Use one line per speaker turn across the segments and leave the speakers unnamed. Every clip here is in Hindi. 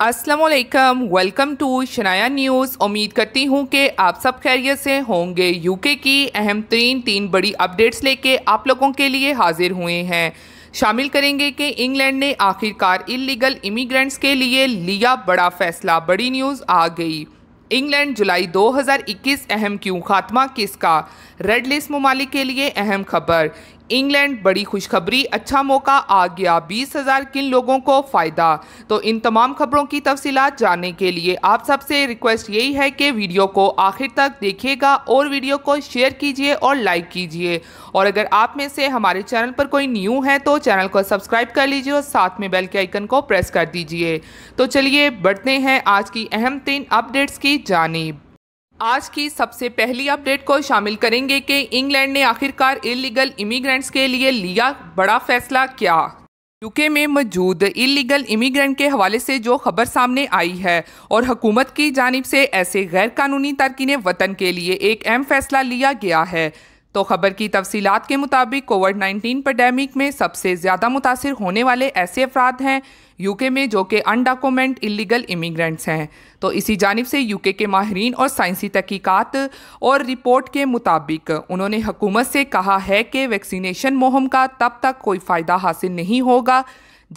Aslam welcome to Shanaya news उम्मीद करती हूँ कि आप सब खैरियत से होंगे यूके की अहम तरीन तीन बड़ी अपडेट्स लेके आप लोगों के लिए हाजिर हुए हैं शामिल करेंगे कि इंग्लैंड ने आखिरकार इलीगल इमिग्रेंट्स के लिए लिया बड़ा फैसला बड़ी न्यूज़ आ गई इंग्लैंड जुलाई 2021 अहम क्यों खात्मा किसका रेड लिस्ट ममालिक के लिए अहम खबर इंग्लैंड बड़ी खुशखबरी अच्छा मौका आ गया बीस हज़ार किन लोगों को फ़ायदा तो इन तमाम खबरों की तफसी जानने के लिए आप सबसे रिक्वेस्ट यही है कि वीडियो को आखिर तक देखिएगा और वीडियो को शेयर कीजिए और लाइक कीजिए और अगर आप में से हमारे चैनल पर कोई न्यू है तो चैनल को सब्सक्राइब कर लीजिए और साथ में बेल के आइकन को प्रेस कर दीजिए तो चलिए बढ़ते हैं आज की अहम तीन अपडेट्स की जानब आज की सबसे पहली अपडेट को शामिल करेंगे कि इंग्लैंड ने आखिरकार इलीगल इमिग्रेंट्स के लिए लिया बड़ा फैसला क्या यूके में मौजूद इलीगल इमिग्रेंट के हवाले से जो खबर सामने आई है और हुकूमत की जानब से ऐसे गैरकानूनी तारकिन वतन के लिए एक अहम फैसला लिया गया है तो खबर की तफसीत के मुताबिक कोविड नाइन्टीन पेडेमिक में सबसे ज़्यादा मुतासर होने वाले ऐसे अफराद हैं यूके में जो कि अनडाकूमेंट इलीगल इमिग्रेंट्स हैं तो इसी जानब से यूके के माहरीन और साइंसी तहकीक़ात और रिपोर्ट के मुताबिक उन्होंने हुकूमत से कहा है कि वैक्सीनेशन मुहम का तब तक कोई फ़ायदा हासिल नहीं होगा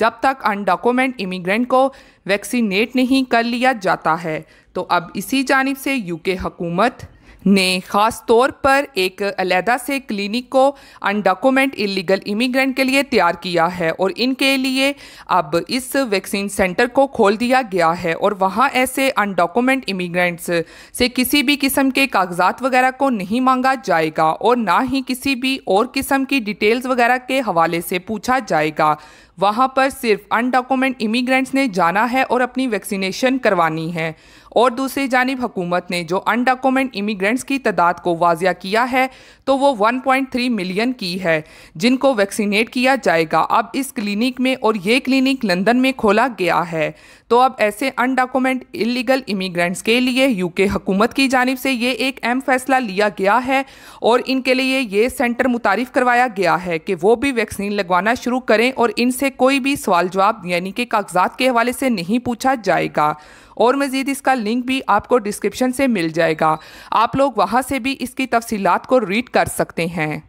जब तक अनडाकूमेंट इमिग्रेंट को वैक्सीनेट नहीं कर लिया जाता है तो अब इसी जानब से यूके हकूमत ने ख़ास तौर पर एक अलहदा से क्लिनिक को अनडॉक्यूमेंट इलीगल इमिग्रेंट के लिए तैयार किया है और इनके लिए अब इस वैक्सीन सेंटर को खोल दिया गया है और वहाँ ऐसे अनडॉक्यूमेंट इमिग्रेंट्स से किसी भी किस्म के कागजात वगैरह को नहीं मांगा जाएगा और ना ही किसी भी और किस्म की डिटेल्स वगैरह के हवाले से पूछा जाएगा वहाँ पर सिर्फ अनडॉक्यूमेंट इमिग्रेंट्स ने जाना है और अपनी वैक्सीनेशन करवानी है और दूसरी जानब हुकूमत ने जो अनडॉक्यूमेंट इमिग्रेंट्स की तादाद को वाजिया किया है तो वो 1.3 मिलियन की है जिनको वैक्सीनेट किया जाएगा अब इस क्लिनिक में और ये क्लिनिक लंदन में खोला गया है तो अब ऐसे अनडॉक्यूमेंट इलीगल इमिग्रेंट्स के लिए यूके हुकूमत की जानब से ये एक अहम फैसला लिया गया है और इनके लिए ये सेंटर मुतारफ़ करवाया गया है कि वो भी वैक्सीन लगवाना शुरू करें और इनसे कोई भी सवाल जवाब यानी कि कागजात के हवाले से नहीं पूछा जाएगा और मज़ीद इसका लिंक भी आपको डिस्क्रिप्शन से मिल जाएगा आप लोग वहाँ से भी इसकी तफसीत को रीड कर सकते हैं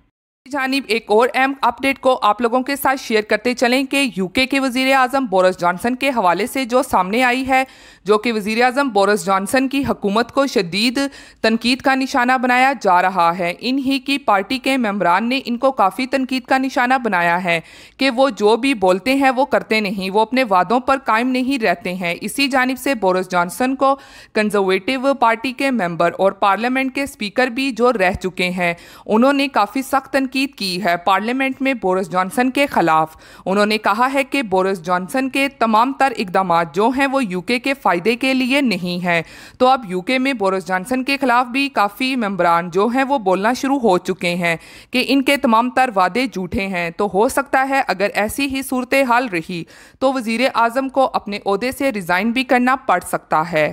जानब एक और अहम अपडेट को आप लोगों के साथ शेयर करते चलें कि यूके के वजीर अजम बोरस जॉनसन के हवाले से जो सामने आई है जो कि वजीर अजम बोरस जॉनसन की हकूमत को शदीद तनकीद का निशाना बनाया जा रहा है इन ही की पार्टी के मम्बरान ने इनको काफ़ी तनकीद का निशाना बनाया है कि वो जो भी बोलते हैं वो करते नहीं वो अपने वादों पर कायम नहीं रहते हैं इसी जानब से बोरस जॉनसन को कंजर्वेटिव पार्टी के मेम्बर और पार्लियामेंट के स्पीकर भी जो रह चुके हैं उन्होंने काफ़ी सख्त तनकीद तनकीद की है पार्लियामेंट में बोरिस जॉनसन के खिलाफ उन्होंने कहा है कि बोरिस जॉनसन के तमाम तर इकदाम जो हैं वो यूके के फ़ायदे के लिए नहीं हैं तो अब यूके में बोरिस जॉनसन के खिलाफ भी काफ़ी मम्बरान जो हैं वो बोलना शुरू हो चुके हैं कि इनके तमाम तर वादे झूठे हैं तो हो सकता है अगर ऐसी ही सूरत हाल रही तो वजीर अजम को अपने अहदे से रिज़ाइन भी करना पड़ सकता है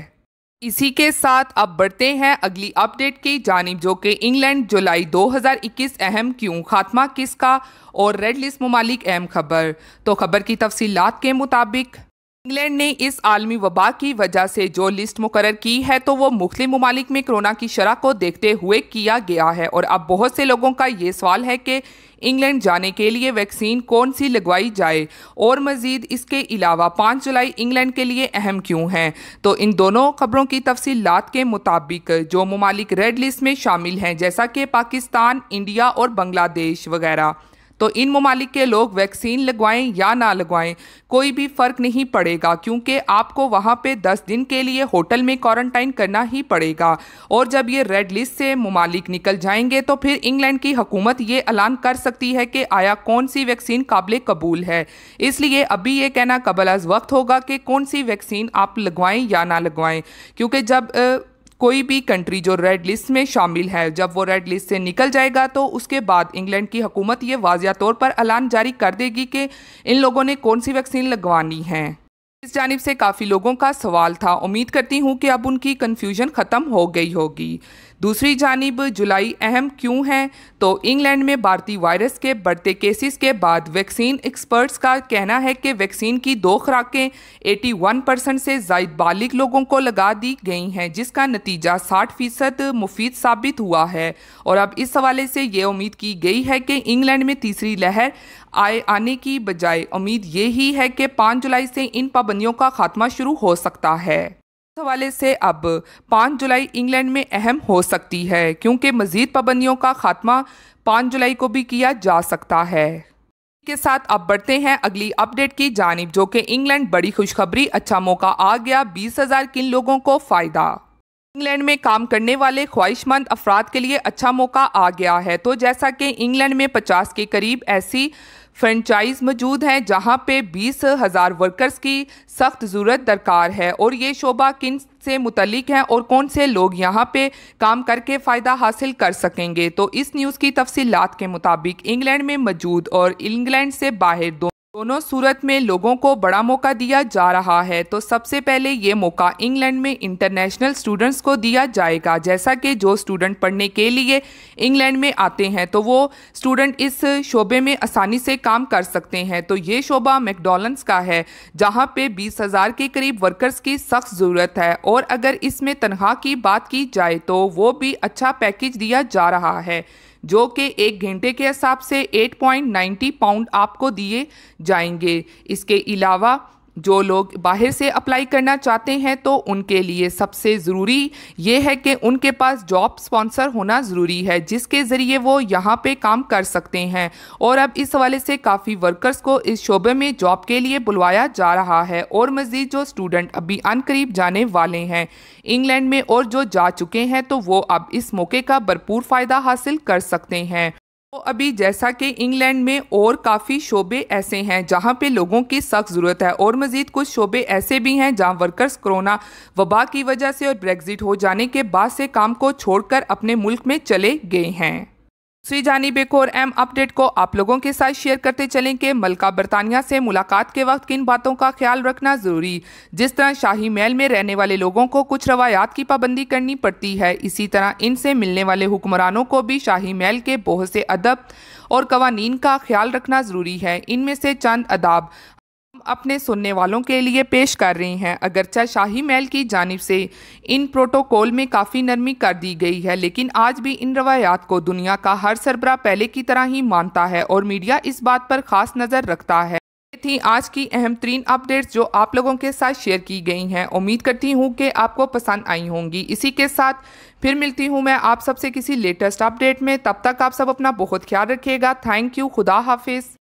इसी के साथ अब बढ़ते हैं अगली अपडेट की जानब जो कि इंग्लैंड जुलाई 2021 अहम क्यों खात्मा किसका और रेड लिस्ट ममालिक अहम खबर तो खबर की तफसी के मुताबिक इंग्लैंड ने इस आलमी वबा की वजह से जो लिस्ट मुकर की है तो वो मुख्त ममालिक में कोरोना की शरह को देखते हुए किया गया है और अब बहुत से लोगों का ये सवाल है कि इंग्लैंड जाने के लिए वैक्सीन कौन सी लगवाई जाए और मज़ीद इसके अलावा पाँच जुलाई इंग्लैंड के लिए अहम क्यों हैं तो इन दोनों खबरों की तफसीत के मुताबिक जो ममालिक रेड लिस्ट में शामिल हैं जैसा कि पाकिस्तान इंडिया और बांग्लादेश वगैरह तो इन ममालिक के लोग वैक्सीन लगवाएं या ना लगवाएं कोई भी फ़र्क नहीं पड़ेगा क्योंकि आपको वहाँ पे 10 दिन के लिए होटल में क्वारंटाइन करना ही पड़ेगा और जब ये रेड लिस्ट से ममालिक निकल जाएंगे तो फिर इंग्लैंड की हुकूमत ये ऐलान कर सकती है कि आया कौन सी वैक्सीन काबिल कबूल है इसलिए अभी ये कहना कबल अज वक्त होगा कि कौन सी वैक्सीन आप लगवाएं या ना लगवाएं क्योंकि जब कोई भी कंट्री जो रेड लिस्ट में शामिल है जब वो रेड लिस्ट से निकल जाएगा तो उसके बाद इंग्लैंड की हुकूमत ये वाजिया तौर पर ऐलान जारी कर देगी कि इन लोगों ने कौन सी वैक्सीन लगवानी है इस जानब से काफ़ी लोगों का सवाल था उम्मीद करती हूँ कि अब उनकी कन्फ्यूजन ख़त्म हो गई होगी दूसरी जानब जुलाई अहम क्यों है तो इंग्लैंड में भारतीय वायरस के बढ़ते केसेस के बाद वैक्सीन एक्सपर्ट्स का कहना है कि वैक्सीन की दो खुराकें 81 परसेंट से जायद बालिग लोगों को लगा दी गई हैं जिसका नतीजा 60 फीसद मुफीद साबित हुआ है और अब इस हवाले से ये उम्मीद की गई है कि इंग्लैंड में तीसरी लहर आए आने की बजाय उम्मीद ये ही है कि पाँच जुलाई से इन पाबंदियों का खात्मा शुरू हो सकता है इस हवाले से अब पाँच जुलाई इंग्लैंड में अहम हो सकती है क्योंकि मजीद पाबंदियों का खात्मा पाँच जुलाई को भी किया जा सकता है के साथ अब बढ़ते हैं अगली अपडेट की जानब जो कि इंग्लैंड बड़ी खुशखबरी अच्छा मौका आ गया बीस हजार किन लोगों को फायदा इंग्लैंड में काम करने वाले ख्वाहिशमंद अफराद के लिए अच्छा मौका आ गया है तो जैसा कि इंग्लैंड में 50 के करीब ऐसी फ्रेंचाइज मौजूद हैं जहां पे बीस हज़ार वर्कर्स की सख्त ज़रूरत दरकार है और ये शोबा किन से मुतलिक हैं और कौन से लोग यहाँ पे काम करके फ़ायदा हासिल कर सकेंगे तो इस न्यूज़ की तफसीत के मुताबिक इंग्लैंड में मौजूद और इंग्लैंड से बाहर दोनों दोनों सूरत में लोगों को बड़ा मौका दिया जा रहा है तो सबसे पहले ये मौका इंग्लैंड में इंटरनेशनल स्टूडेंट्स को दिया जाएगा जैसा कि जो स्टूडेंट पढ़ने के लिए इंग्लैंड में आते हैं तो वो स्टूडेंट इस शोबे में आसानी से काम कर सकते हैं तो ये शोबा मैकडोलन्स का है जहाँ पे बीस हज़ार के करीब वर्कर्स की सख्त ज़रूरत है और अगर इसमें तनख्वाह की बात की जाए तो वो भी अच्छा पैकेज दिया जा रहा है जो कि एक घंटे के हिसाब से 8.90 पाउंड आपको दिए जाएंगे इसके अलावा जो लोग बाहर से अप्लाई करना चाहते हैं तो उनके लिए सबसे ज़रूरी ये है कि उनके पास जॉब स्पॉन्सर होना ज़रूरी है जिसके ज़रिए वो यहाँ पे काम कर सकते हैं और अब इस हवाले से काफ़ी वर्कर्स को इस शोबे में जॉब के लिए बुलवाया जा रहा है और मज़ीद जो स्टूडेंट अभी करीब जाने वाले हैं इंग्लैंड में और जो जा चुके हैं तो वो अब इस मौके का भरपूर फ़ायदा हासिल कर सकते हैं तो अभी जैसा कि इंग्लैंड में और काफ़ी शोबे ऐसे हैं जहां पे लोगों की सख्त ज़रूरत है और मज़ीद कुछ शोबे ऐसे भी हैं जहां वर्कर्स कोरोना वबा की वजह से और ब्रेग्ज़िट हो जाने के बाद से काम को छोड़कर अपने मुल्क में चले गए हैं दूसरी जानी बेकोर एम अपडेट को आप लोगों के साथ शेयर करते चलें कि मलका बरतानिया से मुलाकात के वक्त किन बातों का ख्याल रखना ज़रूरी जिस तरह शाही महल में रहने वाले लोगों को कुछ रवायात की पाबंदी करनी पड़ती है इसी तरह इनसे मिलने वाले हुक्मरानों को भी शाही महल के बहुत से अदब और कवानीन का ख्याल रखना ज़रूरी है इनमें से चंद अदाब अपने सुनने वालों के लिए पेश कर रही हैं अगरचा शाही महल की जानब से इन प्रोटोकॉल में काफ़ी नरमी कर दी गई है लेकिन आज भी इन रवायात को दुनिया का हर सरबरा पहले की तरह ही मानता है और मीडिया इस बात पर खास नज़र रखता है थी आज की अहम तरीन अपडेट्स जो आप लोगों के साथ शेयर की गई हैं उम्मीद करती हूँ कि आपको पसंद आई होंगी इसी के साथ फिर मिलती हूँ मैं आप सबसे किसी लेटेस्ट अपडेट में तब तक आप सब अपना बहुत ख्याल रखिएगा थैंक यू खुदा हाफिज़